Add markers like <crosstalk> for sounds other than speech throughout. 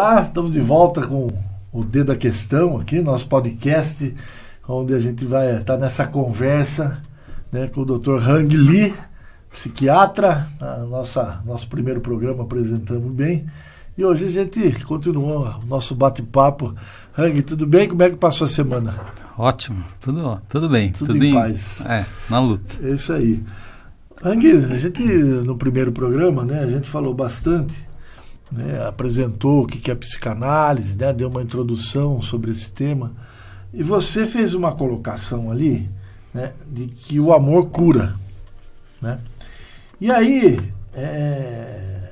Olá, estamos de volta com o dedo da Questão aqui, nosso podcast, onde a gente vai estar nessa conversa né, com o Dr. Hang Lee, psiquiatra. A nossa, nosso primeiro programa apresentamos bem. E hoje a gente continua o nosso bate-papo. Hang, tudo bem? Como é que passou a semana? Ótimo, tudo, tudo bem. Tudo, tudo em, em paz. É, na luta. É isso aí. Hang, a gente, no primeiro programa, né, a gente falou bastante né, apresentou o que é psicanálise, né, deu uma introdução sobre esse tema. E você fez uma colocação ali né, de que o amor cura. Né? E aí, é,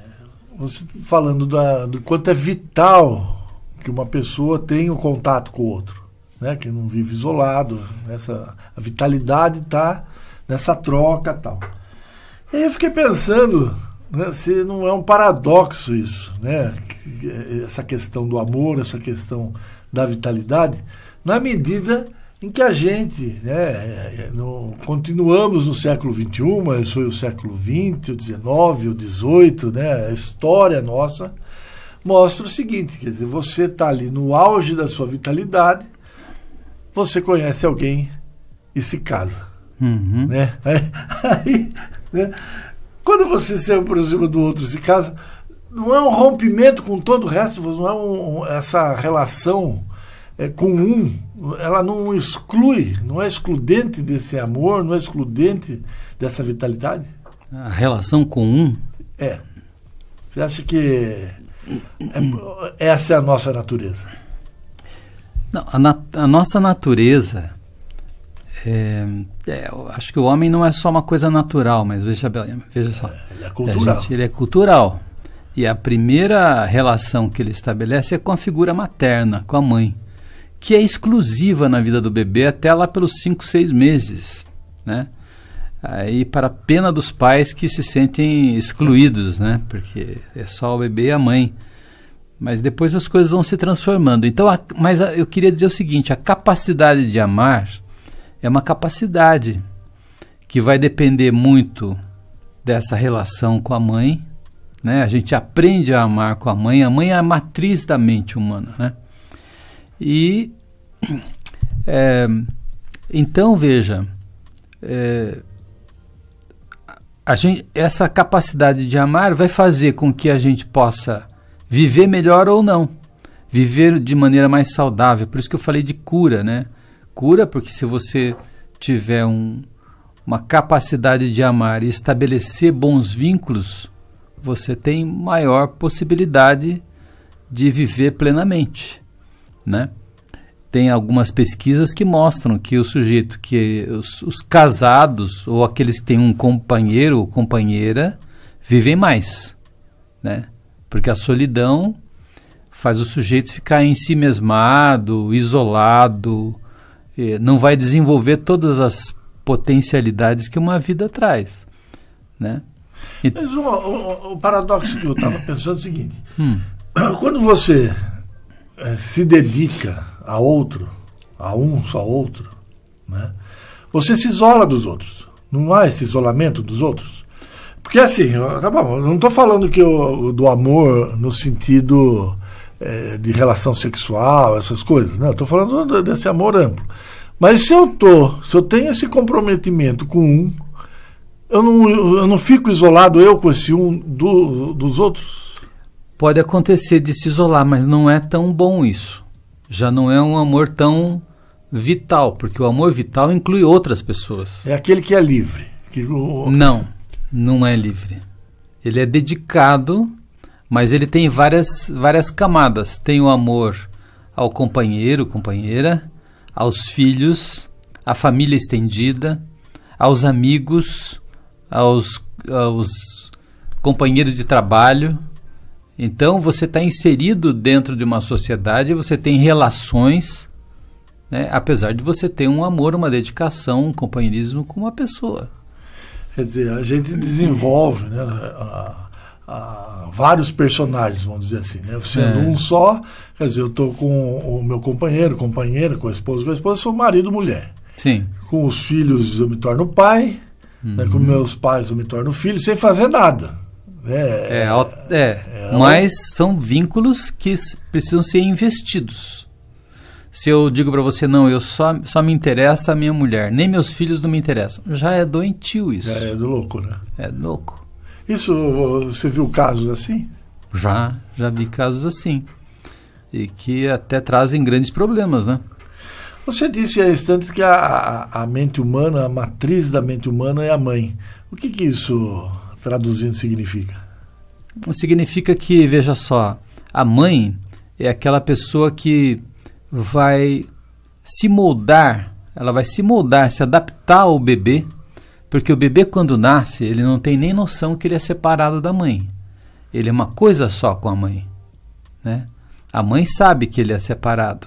você falando da, do quanto é vital que uma pessoa tenha o um contato com o outro, né, que não vive isolado, essa, a vitalidade está nessa troca tal. E aí eu fiquei pensando né, se não é um paradoxo isso, né? Essa questão do amor, essa questão da vitalidade, na medida em que a gente, né, no, continuamos no século XXI, mas foi o século XX, o XIX, o XVIII, né? A história nossa mostra o seguinte, quer dizer, você está ali no auge da sua vitalidade, você conhece alguém e se casa, uhum. né? <laughs> Aí, né? Quando você se aproxima do outro, se casa, não é um rompimento com todo o resto, não é um, essa relação é, com um, ela não exclui, não é excludente desse amor, não é excludente dessa vitalidade? A relação com um? É. Você acha que é, é, essa é a nossa natureza? Não, a, nat a nossa natureza é, é, acho que o homem não é só uma coisa natural, mas veja, veja só. É, ele é cultural. Gente, ele é cultural. E a primeira relação que ele estabelece é com a figura materna, com a mãe, que é exclusiva na vida do bebê até lá pelos 5, 6 meses. Né? Aí, para a pena dos pais que se sentem excluídos, né? porque é só o bebê e a mãe. Mas depois as coisas vão se transformando. Então, a, mas a, eu queria dizer o seguinte: a capacidade de amar é uma capacidade que vai depender muito dessa relação com a mãe. Né? A gente aprende a amar com a mãe. A mãe é a matriz da mente humana. Né? E <clears throat> é, então veja, é, a gente, essa capacidade de amar vai fazer com que a gente possa viver melhor ou não, viver de maneira mais saudável. Por isso que eu falei de cura, né? cura, porque se você tiver um, uma capacidade de amar e estabelecer bons vínculos, você tem maior possibilidade de viver plenamente, né? Tem algumas pesquisas que mostram que o sujeito que os, os casados ou aqueles que têm um companheiro ou companheira vivem mais, né? Porque a solidão faz o sujeito ficar ensimesmado, isolado, não vai desenvolver todas as potencialidades que uma vida traz, né? E... Mas o, o, o, paradoxo que eu estava pensando é o seguinte: hum. <clears throat> quando você é, se dedica a outro, a um só outro, né? Você se isola dos outros. Não há esse isolamento dos outros. Porque assim, tá bom, eu não estou falando que eu, do amor no sentido é, de relação sexual, essas coisas. Não, né? estou falando desse amor amplo. Mas se eu tô, se eu tenho esse comprometimento com um, eu não, eu não fico isolado eu com esse um do, dos outros. Pode acontecer de se isolar, mas não é tão bom isso. Já não é um amor tão vital, porque o amor vital inclui outras pessoas. É aquele que é livre. Que... Não, não é livre. Ele é dedicado mas ele tem várias, várias camadas. Tem o amor ao companheiro, companheira, aos filhos, à família estendida, aos amigos, aos, aos companheiros de trabalho. Então você está inserido dentro de uma sociedade, você tem relações, né? apesar de você ter um amor, uma dedicação, um companheirismo com uma pessoa. Quer dizer, a gente desenvolve né, a a vários personagens, vamos dizer assim, né? Sendo é. um só, quer dizer, eu estou com o meu companheiro, companheira, com a esposa, com a esposa, sou marido, mulher. Sim. Com os filhos eu me torno pai, uhum. né? com uhum. meus pais eu me torno filho, sem fazer nada. É, é, é. é, é mas são vínculos que precisam ser investidos. Se eu digo para você, não, eu só, só me interessa a minha mulher, nem meus filhos não me interessam. Já é doentio isso. Já é do louco, né? É louco. Isso você viu casos assim? Já, já vi casos assim. E que até trazem grandes problemas, né? Você disse há instantes que a, a mente humana, a matriz da mente humana é a mãe. O que, que isso, traduzindo, significa? Significa que, veja só, a mãe é aquela pessoa que vai se moldar, ela vai se moldar, se adaptar ao bebê porque o bebê, quando nasce, ele não tem nem noção que ele é separado da mãe. Ele é uma coisa só com a mãe. Né? A mãe sabe que ele é separado,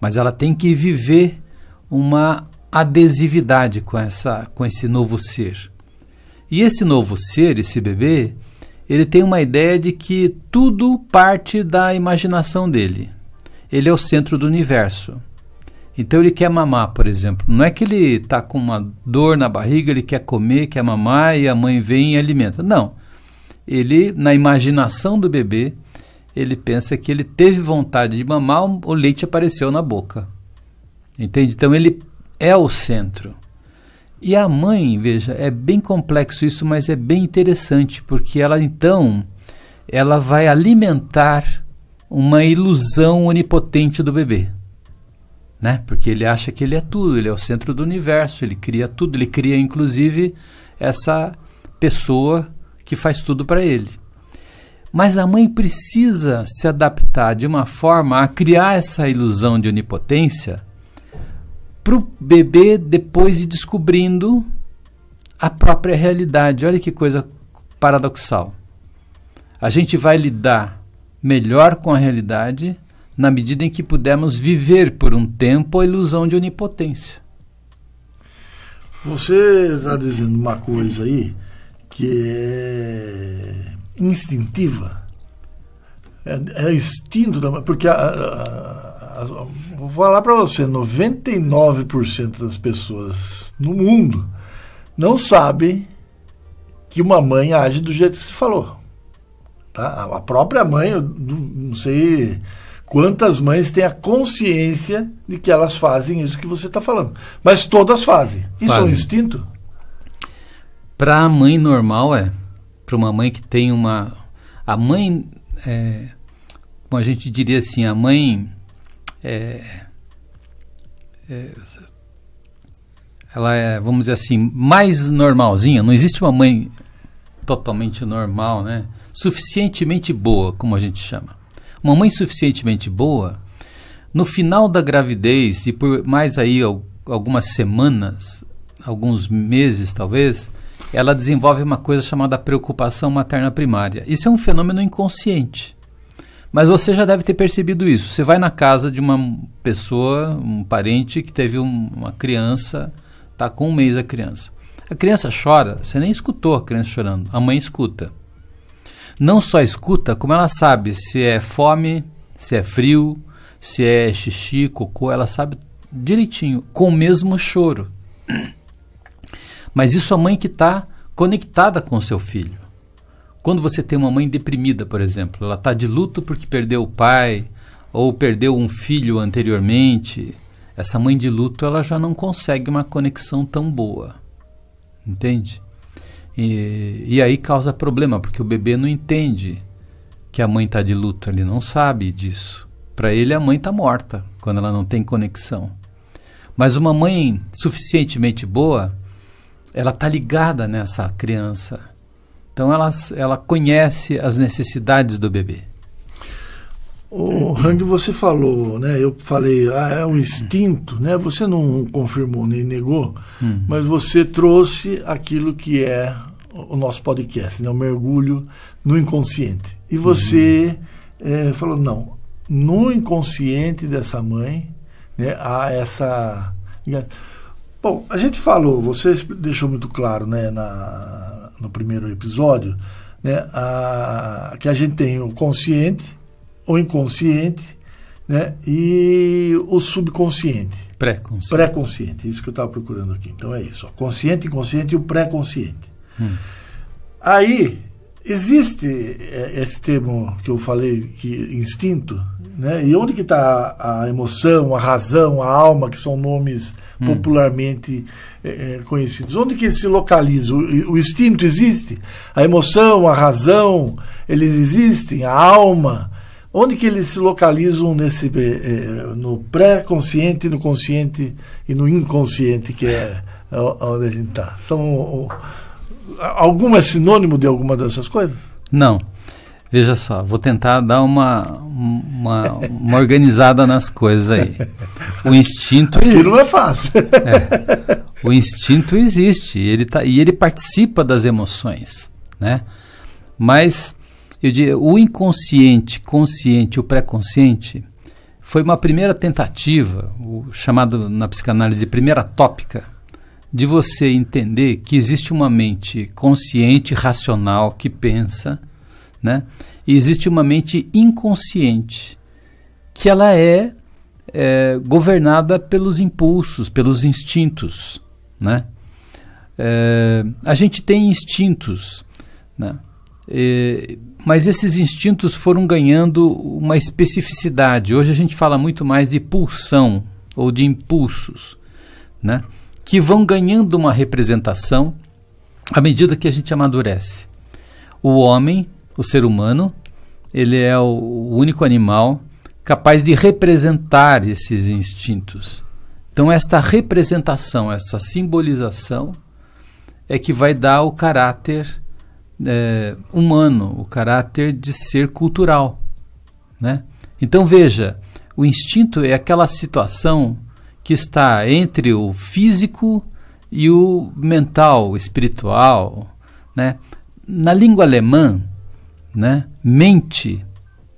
mas ela tem que viver uma adesividade com, essa, com esse novo ser. E esse novo ser, esse bebê, ele tem uma ideia de que tudo parte da imaginação dele. Ele é o centro do universo. Então ele quer mamar, por exemplo. Não é que ele está com uma dor na barriga, ele quer comer, quer mamar e a mãe vem e alimenta. Não. Ele, na imaginação do bebê, ele pensa que ele teve vontade de mamar, o leite apareceu na boca. Entende? Então ele é o centro. E a mãe, veja, é bem complexo isso, mas é bem interessante, porque ela então ela vai alimentar uma ilusão onipotente do bebê né? Porque ele acha que ele é tudo, ele é o centro do universo, ele cria tudo, ele cria inclusive essa pessoa que faz tudo para ele. Mas a mãe precisa se adaptar de uma forma a criar essa ilusão de onipotência para o bebê depois ir descobrindo a própria realidade. Olha que coisa paradoxal. A gente vai lidar melhor com a realidade na medida em que pudermos viver por um tempo a ilusão de onipotência. Você está dizendo uma coisa aí que é instintiva. É, é instinto da. Porque a, a, a, vou falar para você: 99% das pessoas no mundo não sabem que uma mãe age do jeito que se falou. Tá? A própria mãe, não sei Quantas mães têm a consciência de que elas fazem isso que você está falando? Mas todas fazem. Isso fazem. é um instinto? Para a mãe normal é. Para uma mãe que tem uma. A mãe. É, como a gente diria assim, a mãe. É, é, ela é, vamos dizer assim, mais normalzinha. Não existe uma mãe totalmente normal, né? Suficientemente boa, como a gente chama. Uma mãe suficientemente boa, no final da gravidez e por mais aí algumas semanas, alguns meses talvez, ela desenvolve uma coisa chamada preocupação materna primária. Isso é um fenômeno inconsciente. Mas você já deve ter percebido isso. Você vai na casa de uma pessoa, um parente que teve um, uma criança, está com um mês a criança. A criança chora, você nem escutou a criança chorando, a mãe escuta não só escuta, como ela sabe se é fome, se é frio, se é xixi, cocô, ela sabe direitinho, com o mesmo choro. Mas isso é a mãe que está conectada com o seu filho. Quando você tem uma mãe deprimida, por exemplo, ela está de luto porque perdeu o pai ou perdeu um filho anteriormente, essa mãe de luto ela já não consegue uma conexão tão boa, entende? E, e aí causa problema, porque o bebê não entende que a mãe está de luto, ele não sabe disso. Para ele, a mãe está morta quando ela não tem conexão. Mas uma mãe suficientemente boa, ela está ligada nessa criança. Então ela, ela conhece as necessidades do bebê. O Hang, você falou, né? Eu falei, ah, é um instinto, né? Você não confirmou nem negou, hum. mas você trouxe aquilo que é o nosso podcast, né? O mergulho no inconsciente. E você é, falou, não, no inconsciente dessa mãe, né? Há essa... Bom, a gente falou, você deixou muito claro, né? Na, no primeiro episódio, né? A, que a gente tem o consciente o inconsciente né, e o subconsciente. Pré-consciente. Pré-consciente, isso que eu estava procurando aqui. Então é isso, ó, consciente, inconsciente e o pré-consciente. Hum. Aí, existe é, esse termo que eu falei, que instinto, né? E onde que está a emoção, a razão, a alma, que são nomes hum. popularmente é, é conhecidos? Onde que ele se localiza? O, o, instinto existe? A emoção, a razão, eles existem? A alma? Onde que eles se localizam nesse, eh, eh, no pré-consciente, no consciente e no inconsciente, que é, é, é onde a gente está? São, algum é sinônimo de alguma dessas coisas? Não. Veja só, vou tentar dar uma, uma, uma organizada nas coisas aí. O instinto. Aquilo não é fácil. É, o instinto existe ele tá, e ele participa das emoções. Né? Mas eu digo, o inconsciente, consciente, o pré-consciente foi uma primeira tentativa, o chamado na psicanálise primeira tópica, de você entender que existe uma mente consciente, racional, que pensa, né? E existe uma mente inconsciente, que ela é, é governada pelos impulsos, pelos instintos, né? É, a gente tem instintos, né? Eh, mas esses instintos foram ganhando uma especificidade. Hoje a gente fala muito mais de pulsão ou de impulsos, né? que vão ganhando uma representação à medida que a gente amadurece. O homem, o ser humano, ele é o único animal capaz de representar esses instintos. Então, esta representação, essa simbolização é que vai dar o caráter é, humano, o caráter de ser cultural. Né? Então veja, o instinto é aquela situação que está entre o físico e o mental, o espiritual. Né? Na língua alemã, né, mente,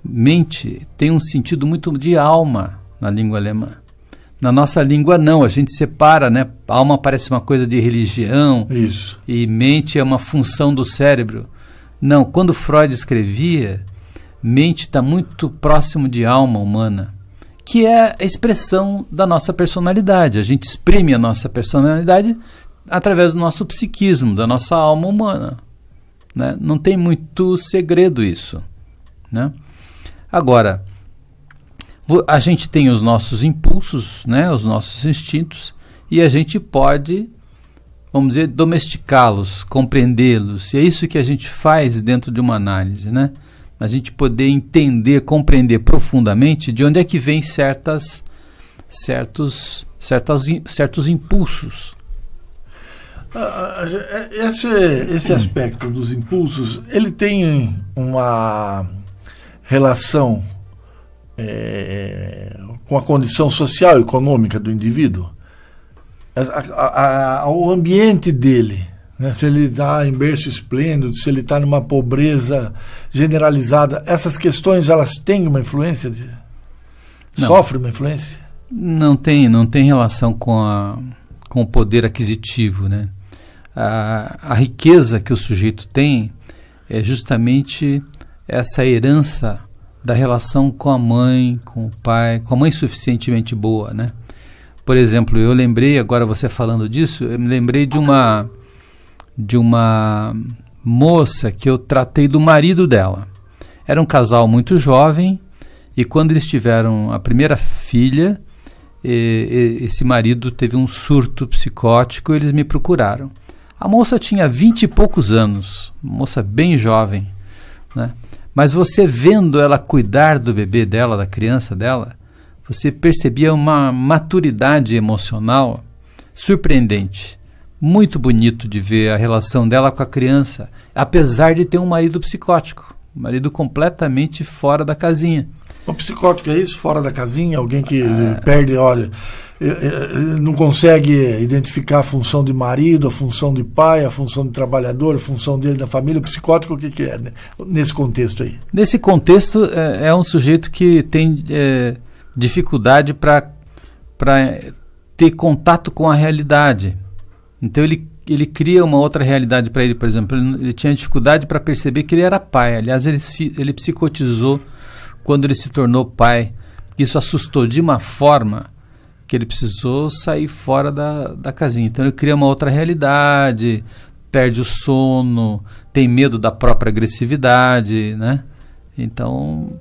mente tem um sentido muito de alma na língua alemã. Na nossa língua, não. A gente separa, né? Alma parece uma coisa de religião. Isso. E mente é uma função do cérebro. Não, quando Freud escrevia, mente está muito próximo de alma humana, que é a expressão da nossa personalidade. A gente exprime a nossa personalidade através do nosso psiquismo, da nossa alma humana. Né? Não tem muito segredo isso. Né? Agora, a gente tem os nossos impulsos, né, os nossos instintos, e a gente pode, vamos dizer, domesticá-los, compreendê-los. E é isso que a gente faz dentro de uma análise, né? A gente poder entender, compreender profundamente de onde é que vem certas, certos, certas, certos impulsos. É, esse, esse aspecto dos impulsos, ele tem uma relação é, é, com a condição social e econômica do indivíduo, a, a, a, o ambiente dele. Né? Se ele está em berço esplêndido, se ele está numa pobreza generalizada, essas questões elas têm uma influência? De, sofre uma influência? Não tem, não tem relação com, a, com o poder aquisitivo. Né? A, a riqueza que o sujeito tem é justamente essa herança da relação com a mãe, com o pai, com a mãe suficientemente boa, né? Por exemplo, eu lembrei agora você falando disso, eu me lembrei de uma de uma moça que eu tratei do marido dela. Era um casal muito jovem e quando eles tiveram a primeira filha, esse marido teve um surto psicótico, e eles me procuraram. A moça tinha vinte e poucos anos, moça bem jovem, né? Mas você vendo ela cuidar do bebê dela, da criança dela, você percebia uma maturidade emocional surpreendente. Muito bonito de ver a relação dela com a criança, apesar de ter um marido psicótico, um marido completamente fora da casinha. O psicótico é isso? Fora da casinha? Alguém que é... perde, olha, é, é, é, não consegue identificar a função de marido, a função de pai, a função de trabalhador, a função dele na família. O psicótico, o que, que é nesse contexto aí? Nesse contexto, é, é um sujeito que tem é, dificuldade para ter contato com a realidade. Então, ele ele cria uma outra realidade para ele, por exemplo. Ele, ele tinha dificuldade para perceber que ele era pai. Aliás, ele, ele psicotizou quando ele se tornou pai. Isso assustou de uma forma que ele precisou sair fora da, da casinha. Então ele cria uma outra realidade, perde o sono, tem medo da própria agressividade, né? Então,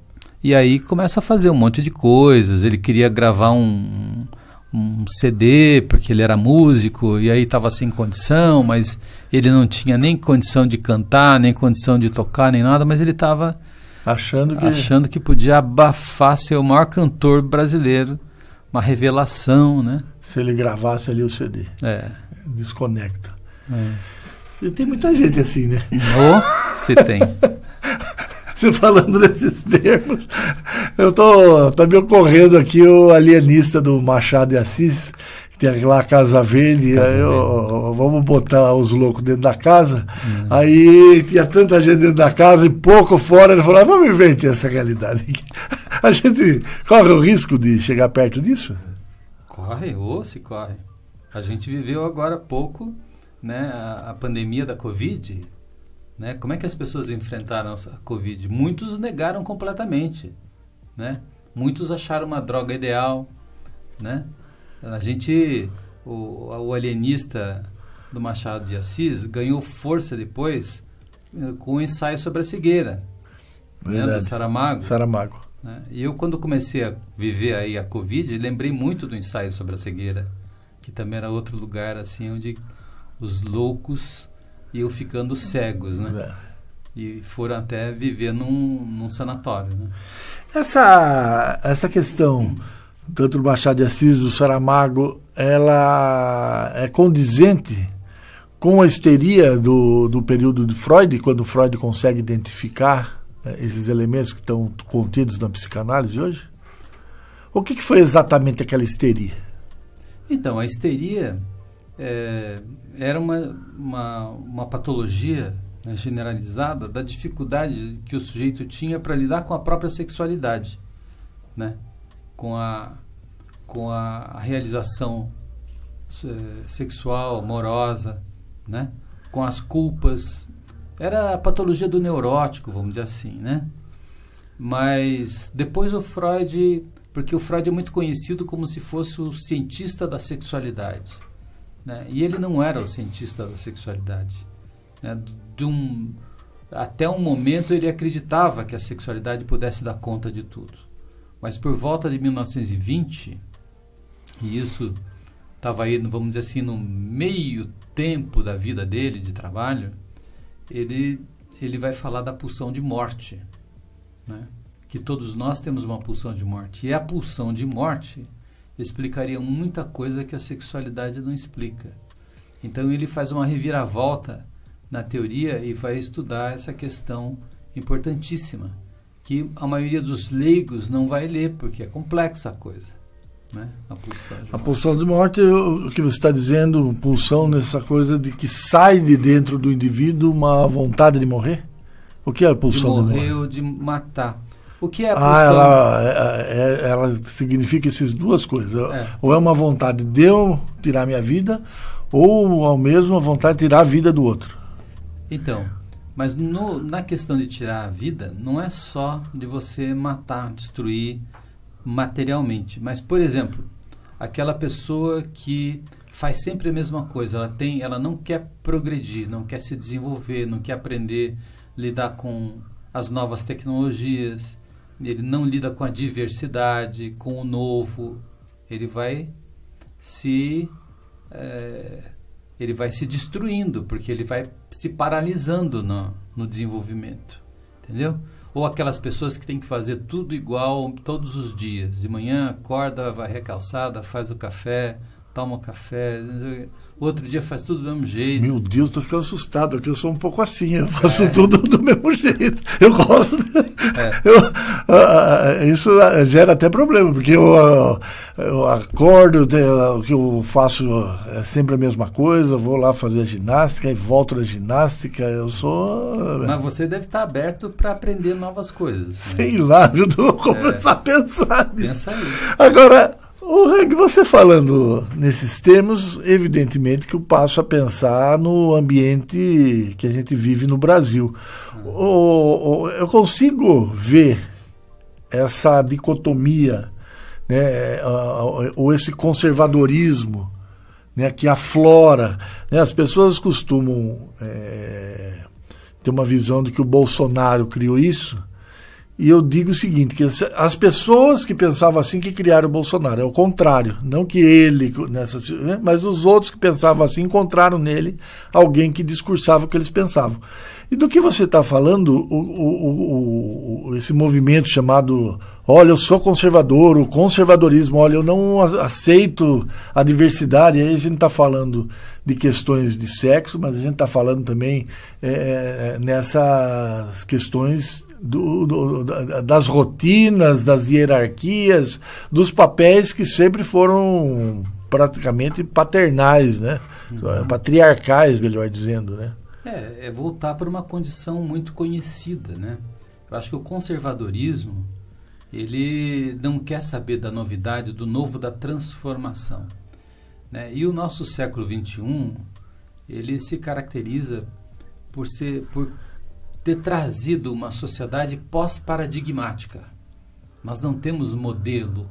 e aí começa a fazer um monte de coisas. Ele queria gravar um, um CD porque ele era músico e aí estava sem condição, mas ele não tinha nem condição de cantar, nem condição de tocar, nem nada, mas ele estava Achando que... Achando que podia abafar ser o maior cantor brasileiro, uma revelação, né? Se ele gravasse ali o CD. É. Desconecta. É. E tem muita gente assim, né? Oh, se tem. <laughs> Você falando nesses termos, eu tô, tá me ocorrendo aqui o alienista do Machado de Assis, que é lá a Casa Verde, casa aí, Verde. vamos botar os loucos dentro da casa. Uhum. Aí tinha tanta gente dentro da casa e pouco fora, ele falou, ah, vamos inverter essa realidade <laughs> A gente corre o risco de chegar perto disso? Corre, ou se corre. A gente viveu agora há pouco né, a, a pandemia da Covid, né? Como é que as pessoas enfrentaram a Covid? Muitos negaram completamente, né? Muitos acharam uma droga ideal, né? A gente, o, o alienista do Machado de Assis ganhou força depois eh, com o ensaio sobre a cegueira, Verdade. né, do Saramago. Saramago. Né? E eu, quando comecei a viver aí a Covid, lembrei muito do ensaio sobre a cegueira, que também era outro lugar, assim, onde os loucos iam ficando cegos, né? É. E foram até viver num, num sanatório, né? Essa, essa questão tanto do Machado de Assis, do Saramago, ela é condizente com a histeria do, do período de Freud, quando Freud consegue identificar eh, esses elementos que estão contidos na psicanálise hoje? O que, que foi exatamente aquela histeria? Então, a histeria é, era uma, uma, uma patologia né, generalizada da dificuldade que o sujeito tinha para lidar com a própria sexualidade, né? com a, com a realização sexual, amorosa, né? com as culpas. Era a patologia do neurótico, vamos dizer assim, né? Mas depois o Freud, porque o Freud é muito conhecido como se fosse o cientista da sexualidade, né? E ele não era o cientista da sexualidade, né? De um, até um momento ele acreditava que a sexualidade pudesse dar conta de tudo. Mas por volta de 1920, e isso estava aí, vamos dizer assim, no meio tempo da vida dele de trabalho, ele, ele vai falar da pulsão de morte, né? que todos nós temos uma pulsão de morte. E a pulsão de morte explicaria muita coisa que a sexualidade não explica. Então ele faz uma reviravolta na teoria e vai estudar essa questão importantíssima que a maioria dos leigos não vai ler, porque é complexa a coisa. Né? A pulsão de morte. A pulsão de morte, o que você está dizendo, pulsão nessa coisa de que sai de dentro do indivíduo uma vontade de morrer? O que é a pulsão de morrer? De morrer ou de matar. O que é a ah, pulsão? Ah, ela, é, é, é, ela significa essas duas coisas. É. Ou é uma vontade de eu tirar minha vida, ou ao mesmo a vontade de tirar a vida do outro. Então, mas no, na questão de tirar a vida, não é só de você matar, destruir materialmente. Mas, por exemplo, aquela pessoa que faz sempre a mesma coisa, ela, tem, ela não quer progredir, não quer se desenvolver, não quer aprender a lidar com as novas tecnologias, ele não lida com a diversidade, com o novo, ele vai se. É, ele vai se destruindo, porque ele vai se paralisando no, no desenvolvimento, entendeu? Ou aquelas pessoas que têm que fazer tudo igual todos os dias. De manhã acorda, vai recalçada, faz o café, toma café, outro dia faz tudo do mesmo jeito. Meu Deus, estou ficando assustado, porque eu sou um pouco assim, eu é. faço é. tudo do mesmo jeito. Eu gosto <laughs> Eu, uh, isso gera até problema, porque eu, eu acordo, o que eu faço é sempre a mesma coisa, vou lá fazer a ginástica e volto da ginástica, eu sou... Mas você deve estar aberto para aprender novas coisas. Né? Sei lá, eu <laughs> vou é. começar é. a pensar nisso. Pensa aí. Agora... O Reg, você falando nesses termos, evidentemente que eu passo a pensar no ambiente que a gente vive no Brasil. O, o, eu consigo ver essa dicotomia, né, ou esse conservadorismo né, que aflora. Né, as pessoas costumam é, ter uma visão de que o Bolsonaro criou isso e eu digo o seguinte, que as pessoas que pensavam assim que criaram o Bolsonaro, é o contrário, não que ele, nessa, né, né, mas os outros que pensavam assim encontraram nele alguém que discursava o que eles pensavam. E do que você está falando, o, o, o, esse movimento chamado, olha, eu sou conservador, o conservadorismo, olha, eu não aceito a diversidade, aí a gente está falando de questões de sexo, mas a gente está falando também é, é, é nessas questões do, do, das rotinas, das hierarquias, dos papéis que sempre foram praticamente paternais, né? Uhum. Patriarcais, melhor dizendo, né? É, é voltar para uma condição muito conhecida, né? Eu acho que o conservadorismo, ele não quer saber da novidade, do novo, da transformação. Né? E o nosso século XXI, ele se caracteriza por, ser, por ter trazido uma sociedade pós-paradigmática. Nós não temos modelo.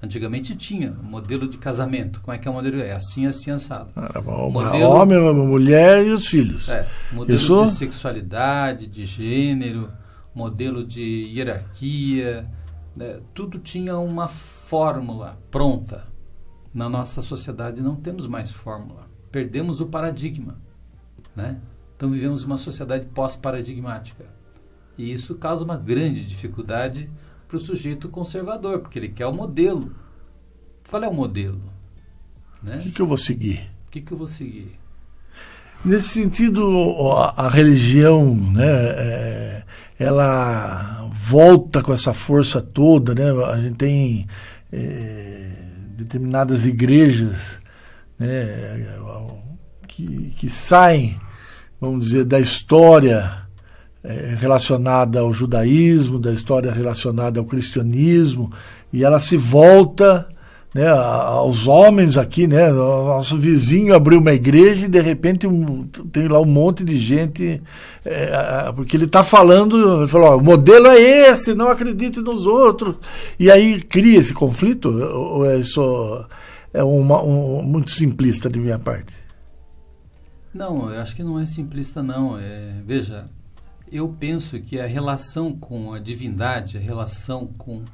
Antigamente tinha modelo de casamento. Como é que é o modelo? É assim, assim, assado. Era modelo, homem, uma mulher e os filhos. É, modelo Isso? de sexualidade, de gênero, modelo de hierarquia. Né? Tudo tinha uma fórmula pronta. Na nossa sociedade não temos mais fórmula. Perdemos o paradigma. Né? Então vivemos uma sociedade pós-paradigmática. E isso causa uma grande dificuldade para o sujeito conservador, porque ele quer o modelo. Qual é o modelo? Né? O que, que eu vou seguir? O que, que eu vou seguir? Nesse sentido, a, a religião, né, é, ela volta com essa força toda, né? A gente tem é, determinadas igrejas né, que, que saem vamos dizer, da história eh, relacionada ao judaísmo, da história relacionada ao cristianismo, e ela se volta né, aos homens aqui, né? Nosso vizinho abriu uma igreja e de repente um, tem lá um monte de gente, é, porque ele está falando, ele falou, o modelo é esse, não acredite nos outros. E aí cria esse conflito, ou é isso é uma, um, muito simplista de minha parte? Não, eu acho que não é simplista, não. É, veja, eu penso que a relação com a divindade, a relação com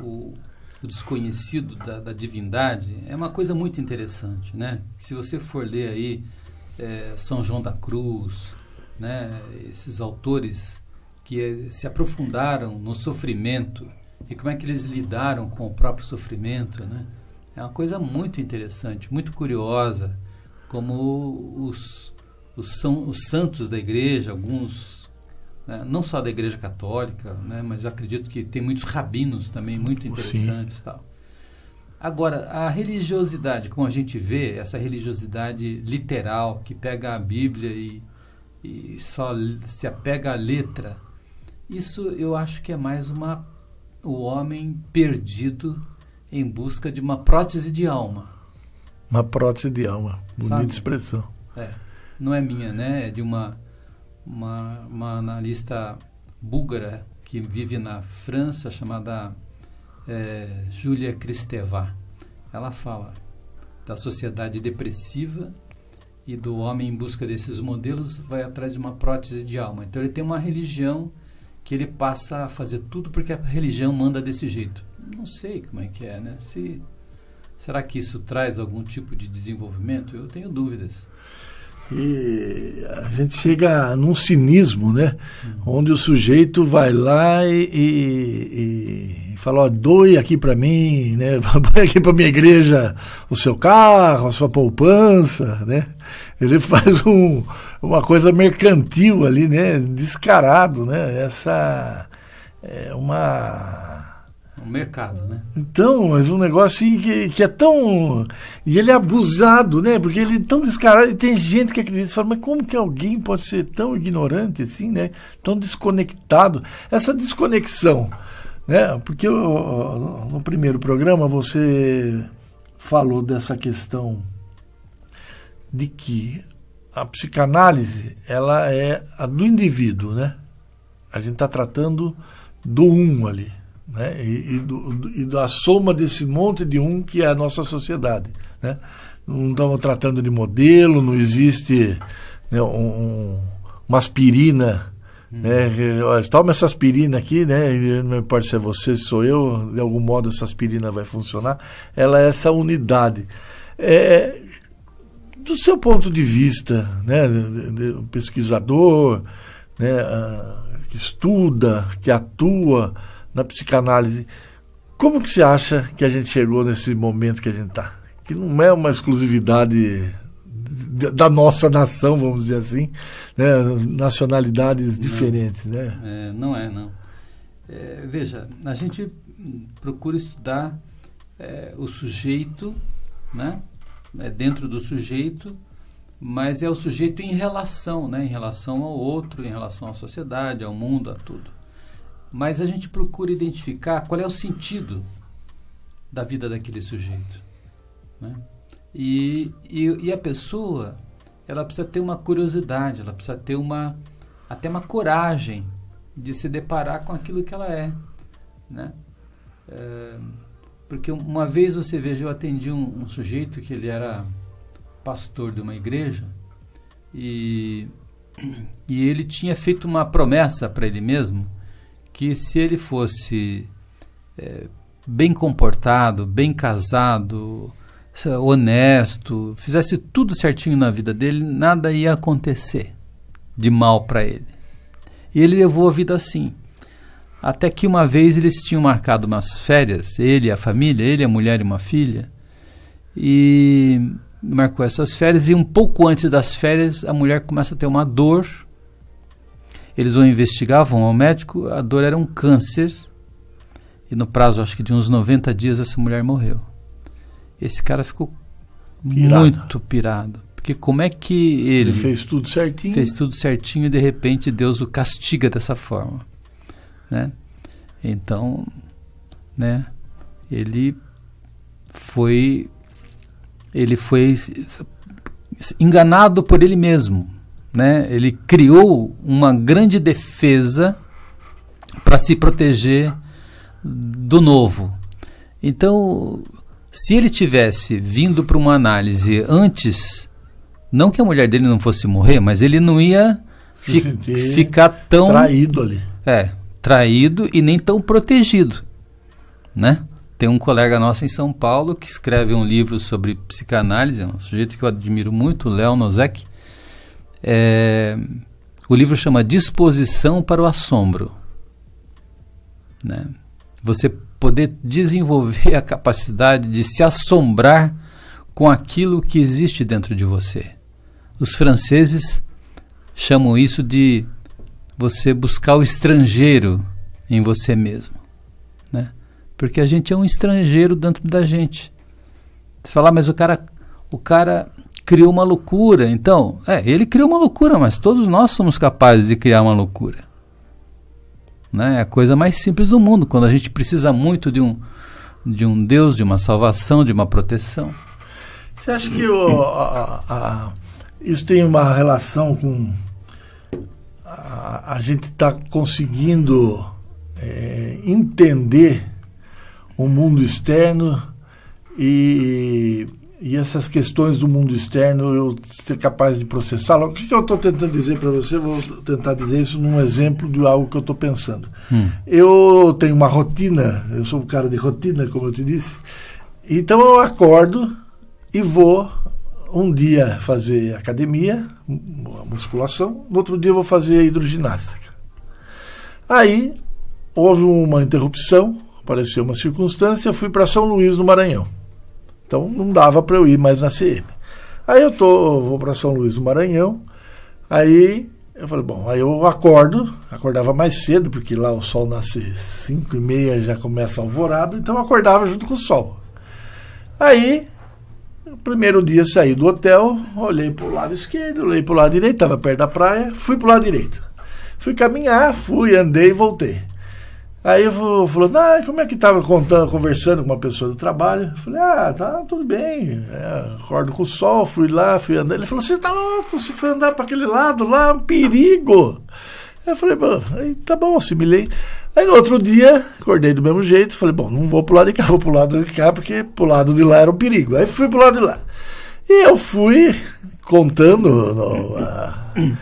o, o desconhecido da, da, divindade é uma coisa muito interessante, né? Se você for ler aí é, São João da Cruz, né? Esses autores que é, se aprofundaram no sofrimento e como é que eles lidaram com o próprio sofrimento, né? É uma coisa muito interessante, muito curiosa como os, os, são, os santos da igreja, alguns, né, não só da igreja católica, né, mas acredito que tem muitos rabinos também muito interessantes. Tal. Agora, a religiosidade, como a gente vê, essa religiosidade literal, que pega a Bíblia e, e só se apega à letra, isso eu acho que é mais uma o homem perdido em busca de uma prótese de alma. Uma prótese de alma. Bonita Sabe? expressão. É. Não é minha, né? É de uma, uma, uma analista búlgara que vive na França, chamada é, Júlia Kristeva. Ela fala da sociedade depressiva e do homem em busca desses modelos vai atrás de uma prótese de alma. Então ele tem uma religião que ele passa a fazer tudo porque a religião manda desse jeito. Não sei como é que é, né? Se Será que isso traz algum tipo de desenvolvimento? Eu tenho dúvidas. E a gente chega num cinismo, né? Uhum. Onde o sujeito vai lá e, e, e fala, ó, doe aqui para mim, né? Vai <laughs> aqui para minha igreja o seu carro, a sua poupança, né? Ele <laughs> faz um, uma coisa mercantil ali, né? Descarado, né? Essa é uma o mercado, né? Então, mas um negócio assim que, que é tão. E ele é abusado, né? Porque ele é tão descarado. E tem gente que acredita e fala, mas como que alguém pode ser tão ignorante assim, né? Tão desconectado. Essa desconexão, né? Porque eu, no primeiro programa você falou dessa questão de que a psicanálise ela é a do indivíduo, né? A gente está tratando do um ali né? e, e, do, e da soma desse monte de um que é a nossa sociedade. Né? Não estamos tratando de modelo, não existe né, um, uma aspirina. Uhum. Né? Toma essa aspirina aqui, né? Não pode ser é você, sou eu, de algum modo essa aspirina vai funcionar. Ela é essa unidade. É, do seu ponto de vista, né, de, pesquisador, né, ah, que estuda, que atua, na psicanálise. Como que você acha que a gente chegou nesse momento que a gente está? Que não é uma exclusividade da nossa nação, vamos dizer assim, né? nacionalidades diferentes, não, né? É, não é, não. É, veja, a gente procura estudar é, o sujeito, né? É dentro do sujeito, mas é o sujeito em relação, né? Em relação ao outro, em relação à sociedade, ao mundo, a tudo mas a gente procura identificar qual é o sentido da vida daquele sujeito. Né? E, e, e a pessoa ela precisa ter uma curiosidade, ela precisa ter uma até uma coragem de se deparar com aquilo que ela é, né? É, porque uma vez você veja, eu atendi um, um, sujeito que ele era pastor de uma igreja e, <clears throat> e ele tinha feito uma promessa para ele mesmo que se ele fosse é, bem comportado, bem casado, honesto, fizesse tudo certinho na vida dele, nada ia acontecer de mal para ele. E ele levou a vida assim. Até que uma vez eles tinham marcado umas férias, ele e a família, ele, a mulher e uma filha, e marcou essas férias. E um pouco antes das férias, a mulher começa a ter uma dor eles vão investigavam o ao médico, a dor era um câncer. E no prazo, acho que de uns 90 dias, essa mulher morreu. Esse cara ficou pirado. muito pirado. Porque como é que ele, ele fez tudo certinho? Fez tudo certinho e de repente Deus o castiga dessa forma, né? Então, né? Ele foi ele foi enganado por ele mesmo né, ele criou uma grande defesa para se proteger do novo. Então, se ele tivesse vindo para uma análise antes, não que a mulher dele não fosse morrer, mas ele não ia fi ficar tão traído ali. É, traído e nem tão protegido, né? Tem um colega nosso em São Paulo que escreve um livro sobre psicanálise, é um sujeito que eu admiro muito, Léo Nozek, é, o livro chama Disposição para o Assombro. Né? Você poder desenvolver a capacidade de se assombrar com aquilo que existe dentro de você. Os franceses chamam isso de você buscar o estrangeiro em você mesmo. Né? Porque a gente é um estrangeiro dentro da gente. Você falar, ah, mas o cara, o cara criou uma loucura. Então, é, ele criou uma loucura, mas todos nós somos capazes de criar uma loucura. Né? É a coisa mais simples do mundo, quando a gente precisa muito de um, de um Deus, de uma salvação, de uma proteção. Você acha que o, a, a, isso tem uma relação com a, a gente estar tá conseguindo é, entender o mundo externo e e essas questões do mundo externo eu ser capaz de processá-lo. O que, que eu estou tentando dizer para você? Vou tentar dizer isso num exemplo de algo que eu estou pensando. Hum. Eu tenho uma rotina, eu sou um cara de rotina, como eu te disse. Então eu acordo e vou um dia fazer academia, musculação, no outro dia eu vou fazer hidroginástica. Aí houve uma interrupção, apareceu uma circunstância, fui para São Luís, no Maranhão. Então não dava para eu ir mais na CM. Aí eu tô, vou para São Luís do Maranhão. Aí eu falei, bom, aí eu acordo, acordava mais cedo, porque lá o sol nasce 5 e meia, já começa a alvorada, então eu acordava junto com o sol. Aí, primeiro dia saí do hotel, olhei pro lado esquerdo, olhei pro lado direito, tava perto da praia, fui pro lado direito. Fui caminhar, fui, andei e voltei. Aí eu falei falou, ah, como é que estava contando, conversando com uma pessoa do trabalho? Eu falei, ah, tá, tudo bem. É, acordo com o sol, fui lá, fui andar. Ele falou, você tá louco, se for andar para aquele lado lá, um perigo. Eu falei, bom, aí, tá bom, assimilei. Aí no outro dia, acordei do mesmo jeito, falei, bom, não vou pro lado de cá, vou pro lado de cá, porque pro lado de lá era um perigo. Aí fui pro lado de lá. E eu fui contando. No, uh,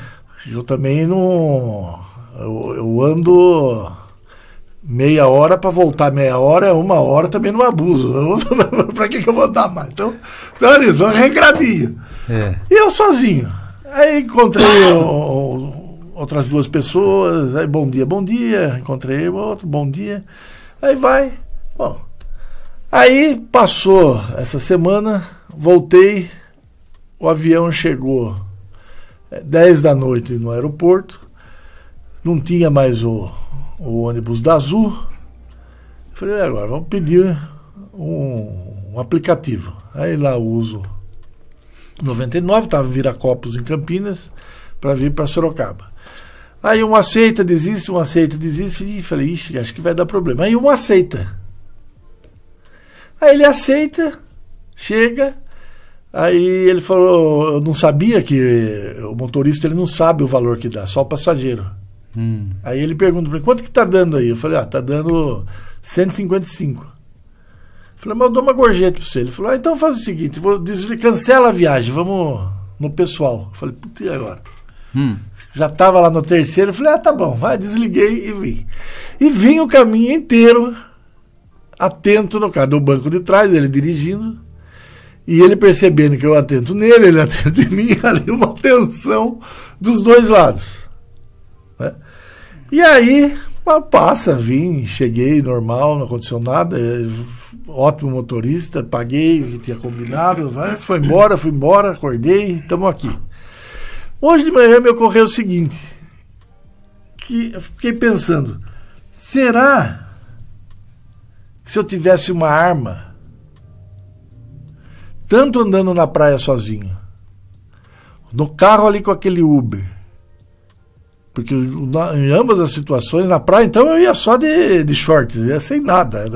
eu também não. eu, eu ando meia hora para voltar meia hora, uma hora também não abuso. <laughs> para que, que eu vou dar mais? Então, então é isso, é regradinho. É. E eu sozinho. Aí encontrei o, o, outras duas pessoas, aí bom dia, bom dia, encontrei outro, bom dia. Aí vai. Bom. Aí passou essa semana, voltei, o avião chegou 10 é, da noite no aeroporto, não tinha mais o o ônibus da Azul. Falei, é, agora, vamos pedir um, um aplicativo. Aí lá uso 99, estava copos em Campinas, para vir para Sorocaba. Aí um aceita, desiste, um aceita, desiste. E falei, ixi, acho que vai dar problema. Aí um aceita. Aí ele aceita, chega. Aí ele falou, eu não sabia que o motorista ele não sabe o valor que dá, só o passageiro. Hum. Aí ele pergunta para mim, quanto que tá dando aí? Eu falei, ah, tá dando 155. Eu falei, mas eu dou uma gorjeta para você. Ele falou, ah, então faz o seguinte, vou cancela a viagem, vamos no pessoal. Eu falei, putz, e agora? Hum. Já tava lá no terceiro, eu falei, ah, tá bom, vai, desliguei e vim. E vim o caminho inteiro, atento no carro, do banco de trás, ele dirigindo. E ele percebendo que eu atento nele, ele atento em mim, <laughs> ali uma tensão dos dois lados. E aí, passa, vim, cheguei normal, não aconteceu nada, é, ótimo motorista, paguei o que tinha combinado, vai, foi embora, fui embora, acordei, estamos aqui. Hoje de manhã me ocorreu o seguinte, que eu fiquei pensando, será que se eu tivesse uma arma, tanto andando na praia sozinho, no carro ali com aquele Uber, porque na, em ambas as situações, na praia, então eu ia só de, de shorts, ia sem nada. <laughs>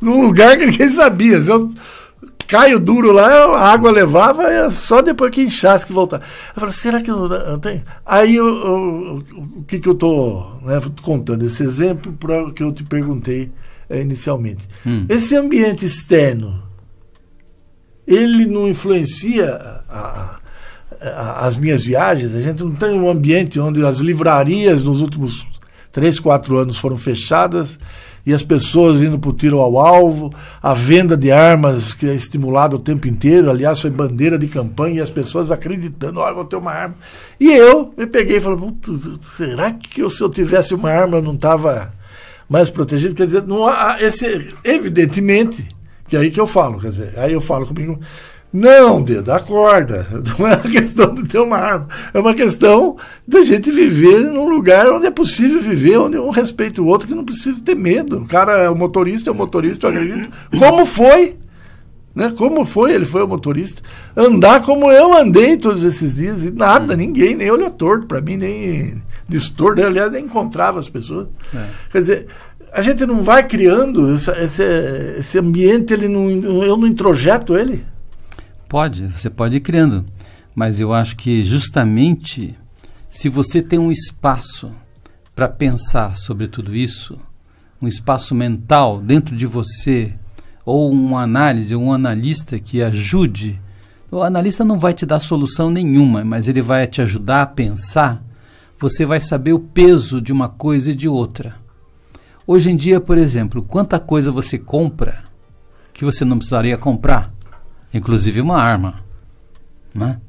Num lugar que ninguém sabia. Se eu caio duro lá, a água levava, é só depois que inchasse que voltava. Eu falei, será que eu não tenho? Aí eu, eu, o que, que eu estou né, contando? Esse exemplo para o que eu te perguntei é, inicialmente. Hum. Esse ambiente externo, ele não influencia a, as minhas viagens, a gente não tem um ambiente onde as livrarias nos últimos três, quatro anos foram fechadas e as pessoas indo para o tiro ao alvo, a venda de armas que é estimulada o tempo inteiro, aliás, foi bandeira de campanha e as pessoas acreditando, olha, vou ter uma arma. E eu me peguei e falei, será que se eu tivesse uma arma eu não estava mais protegido? Quer dizer, não há, esse, evidentemente, que é aí que eu falo, quer dizer, aí eu falo comigo, não, dedo, acorda. <laughs> Não é uma questão de ter uma arma. É uma questão da gente viver num lugar onde é possível viver, onde um respeita o outro, que não precisa ter medo. O cara é o motorista, é o motorista, eu acredito. Como foi? Né? Como foi? Ele foi o motorista. Andar como eu andei todos esses dias e nada, ninguém nem olhou torto para mim, nem distorto. Aliás, nem encontrava as pessoas. É. Quer dizer, a gente não vai criando essa, esse, esse ambiente, ele não, eu não introjeto ele. Pode, você pode ir criando. Mas eu acho que justamente se você tem um espaço para pensar sobre tudo isso, um espaço mental dentro de você, ou uma análise, ou um analista que ajude, o analista não vai te dar solução nenhuma, mas ele vai te ajudar a pensar, você vai saber o peso de uma coisa e de outra. Hoje em dia, por exemplo, quanta coisa você compra que você não precisaria comprar? inclusive uma arma. Né?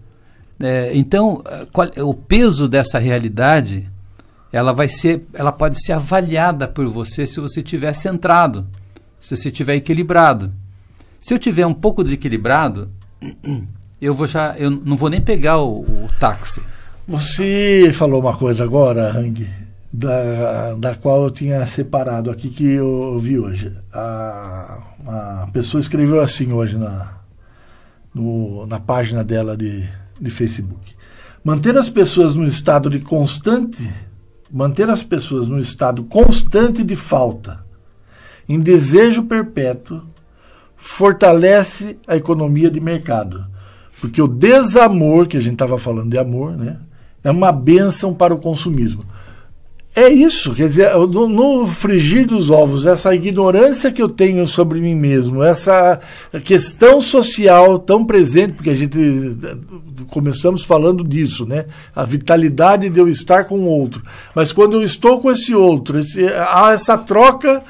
É, então, eh, qual, o peso dessa realidade, ela vai ser, ela pode ser avaliada por você se você estiver centrado, se você estiver equilibrado. Se eu tiver um pouco desequilibrado, <clears throat> eu vou já, eu não vou nem pegar o, o táxi. Você falou uma coisa agora, Hang, da, da qual eu tinha separado aqui que eu, eu vi hoje. A, a pessoa escreveu assim hoje na, no, na página dela de, de Facebook. Manter as pessoas num estado de constante, manter as pessoas num estado constante de falta, em desejo perpétuo, fortalece a economia de mercado. Porque o desamor, que a gente estava falando de amor, né, é uma benção para o consumismo. É isso, quer dizer, no, no frigir dos ovos, essa ignorância que eu tenho sobre mim mesmo, essa questão social tão presente, porque a gente eh, começamos falando disso, né? A vitalidade de eu estar com o outro. Mas quando eu estou com esse outro, esse, há essa troca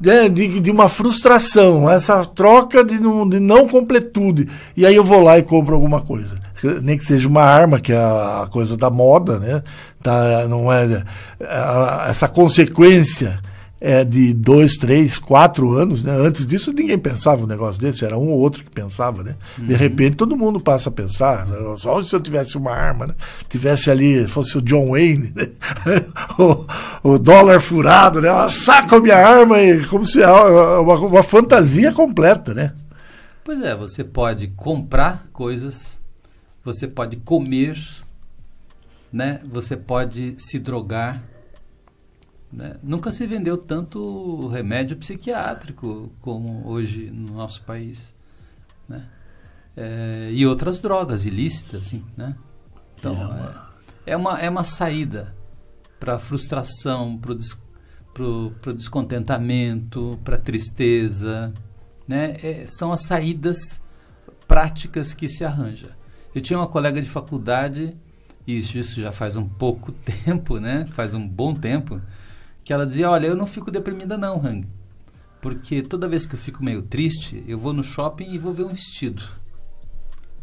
né, de, de, uma frustração, essa troca de de não completude. E aí eu vou lá e compro alguma coisa nem que seja uma arma, que é a coisa da moda, né? Tá, não é, é essa consequência é de dois, três, quatro anos, né? Antes disso ninguém pensava um negócio desse, era um ou outro que pensava, né? Uhum. De repente todo mundo passa a pensar, né? só se eu tivesse uma arma, né? Tivesse ali, fosse o John Wayne, né? <laughs> o, o, dólar furado, né? Ah, Saca a minha arma e como se é uma, uma fantasia completa, né? Pois é, você pode comprar coisas você pode comer, né? Você pode se drogar. Né? Nunca se vendeu tanto remédio psiquiátrico como hoje no nosso país, né? É, e outras drogas ilícitas, assim, né? Então é, é, é uma é uma saída para a frustração, para o des, pro, pro descontentamento, para a tristeza, né? É, são as saídas práticas que se arranja. Eu tinha uma colega de faculdade, e isso já faz um pouco <laughs> tempo, né? Faz um bom tempo, que ela dizia: Olha, eu não fico deprimida, não, Hang. Porque toda vez que eu fico meio triste, eu vou no shopping e vou ver um vestido.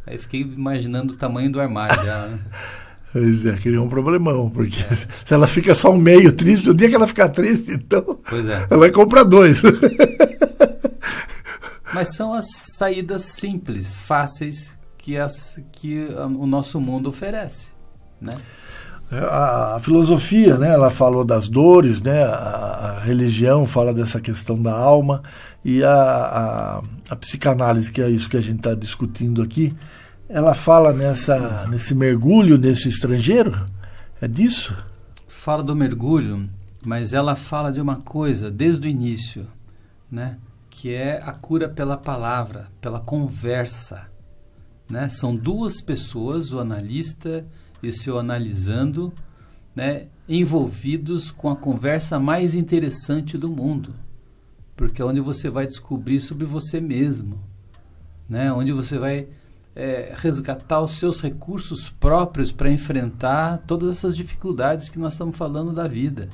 Aí fiquei imaginando o tamanho do armário dela, né? <laughs> Pois é, queria um problemão, porque é. <laughs> se ela fica só um meio triste, no dia que ela ficar triste, então é. ela comprar dois. Mas são as saídas simples, fáceis, que, as, que ah, o nosso mundo oferece, né? É, a, a filosofia, né, ela falou das dores, né, a, a, religião fala dessa questão da alma e a, a, a psicanálise, que é isso que a gente está discutindo aqui, ela fala nessa, nesse mergulho nesse estrangeiro? É disso? Fala do mergulho, mas ela fala de uma coisa desde o início, né? que é a cura pela palavra, pela conversa. Né? São duas pessoas, o analista e o seu analisando, né? envolvidos com a conversa mais interessante do mundo, porque é onde você vai descobrir sobre você mesmo, né? onde você vai é, resgatar os seus recursos próprios para enfrentar todas essas dificuldades que nós estamos falando da vida.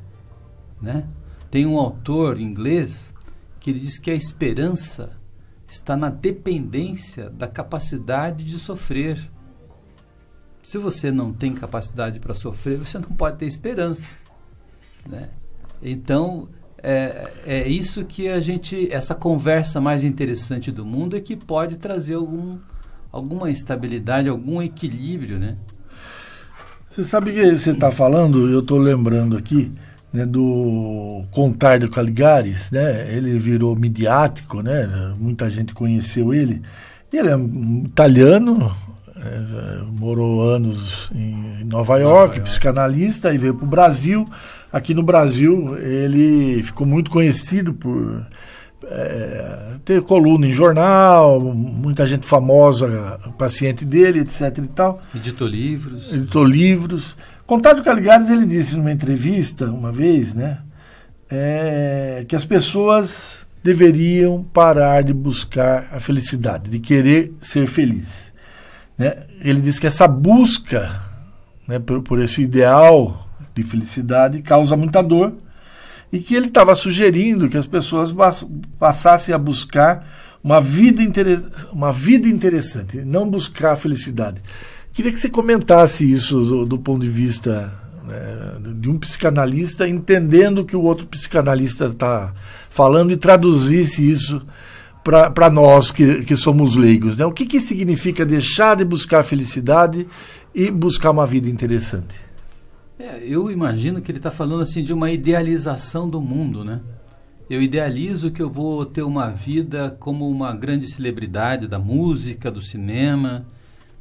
Né? Tem um autor inglês que ele diz que a esperança está na dependência da capacidade de sofrer. Se você não tem capacidade para sofrer, você não pode ter esperança. Né? Então, é, é isso que a gente. Essa conversa mais interessante do mundo é que pode trazer algum, alguma estabilidade, algum equilíbrio. Né? Você sabe que você está falando, eu estou lembrando aqui né, do Contardo Caligares, né? Ele virou midiático, né? Muita gente conheceu ele. Ele é um italiano, é, morou anos em Nova York, York. psicanalista e veio para o Brasil. Aqui no Brasil ele ficou muito conhecido por é, ter coluna em jornal, muita gente famosa, paciente dele, etc e tal. Editou livros. Editou livros. Contádio Caligares ele disse numa entrevista uma vez, né, é, que as pessoas deveriam parar de buscar a felicidade, de querer ser feliz. Né? Ele disse que essa busca né, por, por esse ideal de felicidade causa muita dor e que ele estava sugerindo que as pessoas passassem a buscar uma vida, uma vida interessante, não buscar a felicidade. Queria que você comentasse isso do, do ponto de vista né, de um psicanalista entendendo o que o outro psicanalista está falando e traduzisse isso para nós que, que somos leigos. Né? O que, que significa deixar de buscar felicidade e buscar uma vida interessante? É, eu imagino que ele está falando assim de uma idealização do mundo, né? Eu idealizo que eu vou ter uma vida como uma grande celebridade da música, do cinema,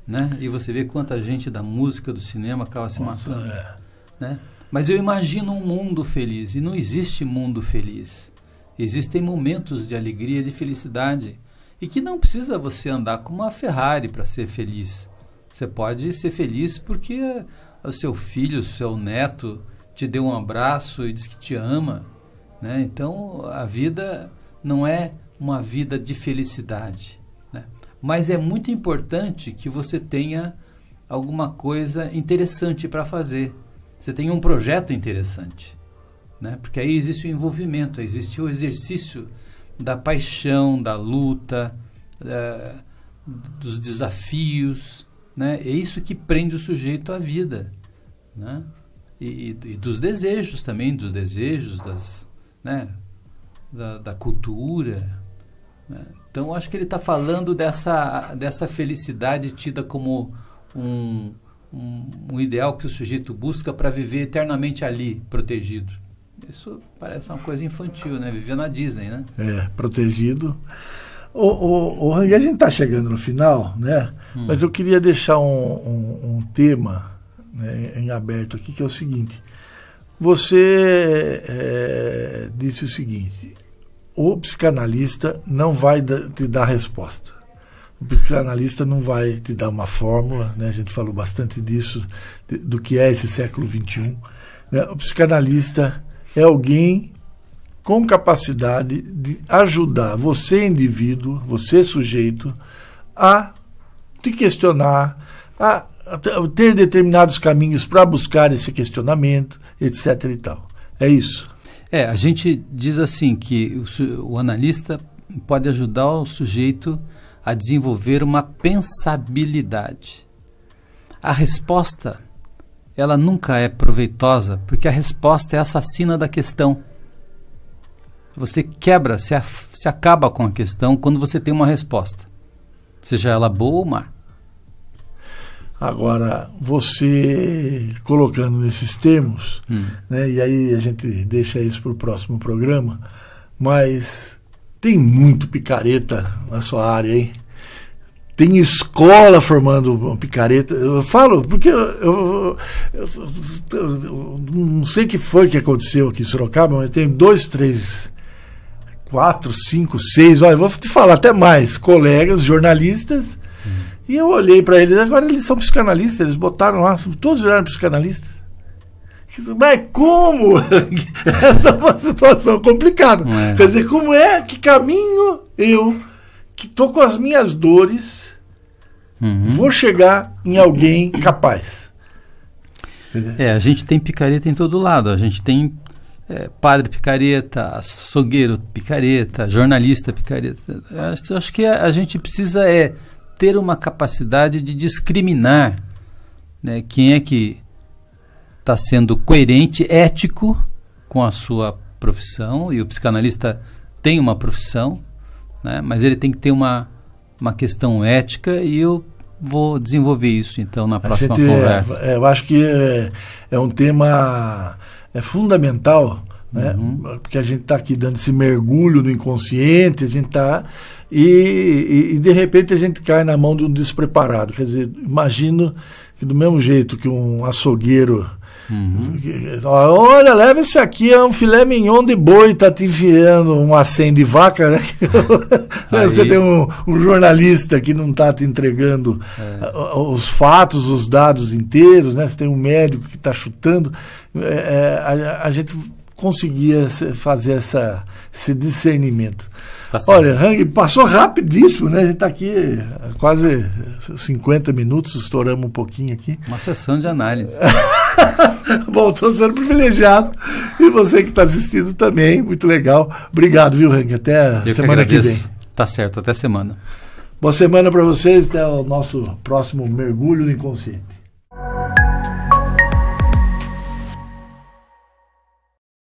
né? E você vê quanta gente da música, do cinema acaba se Nossa, matando, é. né? Mas eu imagino um mundo feliz e não existe mundo feliz. Existem momentos de alegria, de felicidade e que não precisa você andar com uma Ferrari para ser feliz. Você pode ser feliz porque o seu filho, o seu neto te deu um abraço e diz que te ama, né? Então a vida não é uma vida de felicidade mas é muito importante que você tenha alguma coisa interessante para fazer. Você tenha um projeto interessante, né? Porque aí existe o envolvimento, existe o exercício da paixão, da luta, da, eh, dos desafios, né? É isso que prende o sujeito à vida, né? E, e, e dos desejos também, dos desejos das, né? Da, da cultura, né? Então, acho que ele está falando dessa, dessa felicidade tida como um, um, um ideal que o sujeito busca para viver eternamente ali, protegido. Isso parece uma coisa infantil, né? Viver na Disney, né? É, protegido. O, o, o, e a gente está chegando no final, né? Hum. Mas eu queria deixar um, um, um tema né, em aberto aqui, que é o seguinte. Você é, disse o seguinte: o psicanalista não vai te dar resposta. O psicanalista não vai te dar uma fórmula, né? a gente falou bastante disso, de, do que é esse século XXI. Né? O psicanalista é alguém com capacidade de ajudar você, indivíduo, você, sujeito, a te questionar, a ter determinados caminhos para buscar esse questionamento, etc. e tal. É isso. É, a gente diz assim que o, o analista pode ajudar o sujeito a desenvolver uma pensabilidade. A resposta, ela nunca é proveitosa, porque a resposta é assassina da questão. Você quebra, se, se acaba com a questão quando você tem uma resposta, seja ela boa ou má. Agora, você colocando nesses termos, hum. né, e aí a gente deixa isso para o próximo programa, mas tem muito picareta na sua área, hein? Tem escola formando picareta. Eu falo, porque eu, eu, eu, eu não sei o que foi que aconteceu aqui em Sorocaba, mas tem dois, três quatro, cinco, seis, olha, vou te falar até mais, colegas, jornalistas, e eu olhei para eles, agora eles são psicanalistas, eles botaram lá, todos viraram psicanalistas. Mas como? <laughs> Essa é uma situação complicada. É. Quer dizer, como é que caminho eu, que estou com as minhas dores, uhum. vou chegar em alguém capaz? É, a gente tem picareta em todo lado. A gente tem é, padre picareta, açougueiro picareta, jornalista picareta. Acho, acho que a, a gente precisa é ter uma capacidade de discriminar né, quem é que está sendo coerente, ético com a sua profissão, e o psicanalista tem uma profissão, né, mas ele tem que ter uma, uma questão ética e eu vou desenvolver isso então na próxima gente, é, conversa. É, eu acho que é, é um tema é fundamental né? Uhum. Porque a gente está aqui dando esse mergulho no inconsciente, a gente tá, E, e, e, de repente a gente cai na mão de um despreparado. Quer dizer, imagino que do mesmo jeito que um açougueiro. Uhum. olha, leva esse aqui, é um filé mignon de boi, tá te enfiando um acém de vaca, né? <laughs> <laughs> Você tem um, um, jornalista que não tá te entregando é. os fatos, os dados inteiros, né? Você tem um médico que tá chutando. É, é a, a gente conseguia fazer essa, esse discernimento. Tá Olha, Hang, passou rapidíssimo, né? A gente está aqui quase 50 minutos, estouramos um pouquinho aqui. Uma sessão de análise. <laughs> Bom, estou sendo privilegiado. E você que está assistindo também, muito legal. Obrigado, viu, Hang? Até Eu semana que, que vem. Tá certo, até semana. Boa semana para vocês, até o nosso próximo mergulho no inconsciente.